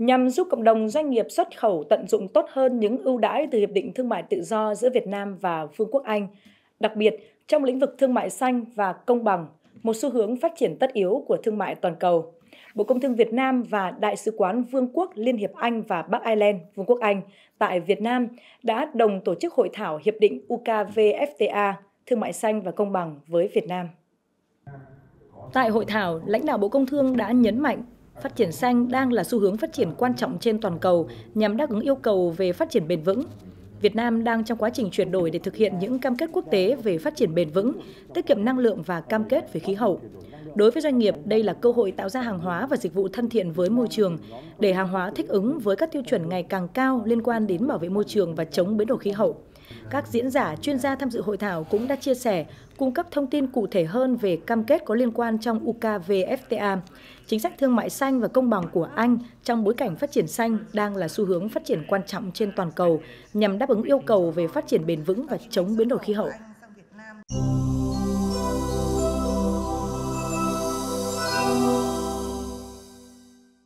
nhằm giúp cộng đồng doanh nghiệp xuất khẩu tận dụng tốt hơn những ưu đãi từ Hiệp định Thương mại Tự do giữa Việt Nam và Vương quốc Anh, đặc biệt trong lĩnh vực thương mại xanh và công bằng, một xu hướng phát triển tất yếu của thương mại toàn cầu. Bộ Công Thương Việt Nam và Đại sứ quán Vương quốc Liên hiệp Anh và Bắc Ireland, Vương quốc Anh tại Việt Nam đã đồng tổ chức hội thảo Hiệp định UKVFTA Thương mại xanh và công bằng với Việt Nam. Tại hội thảo, lãnh đạo Bộ Công Thương đã nhấn mạnh Phát triển xanh đang là xu hướng phát triển quan trọng trên toàn cầu nhằm đáp ứng yêu cầu về phát triển bền vững. Việt Nam đang trong quá trình chuyển đổi để thực hiện những cam kết quốc tế về phát triển bền vững, tiết kiệm năng lượng và cam kết về khí hậu. Đối với doanh nghiệp, đây là cơ hội tạo ra hàng hóa và dịch vụ thân thiện với môi trường, để hàng hóa thích ứng với các tiêu chuẩn ngày càng cao liên quan đến bảo vệ môi trường và chống biến đổi khí hậu. Các diễn giả, chuyên gia tham dự hội thảo cũng đã chia sẻ, cung cấp thông tin cụ thể hơn về cam kết có liên quan trong UKVFTA. Chính sách thương mại xanh và công bằng của Anh trong bối cảnh phát triển xanh đang là xu hướng phát triển quan trọng trên toàn cầu nhằm đáp ứng yêu cầu về phát triển bền vững và chống biến đổi khí hậu.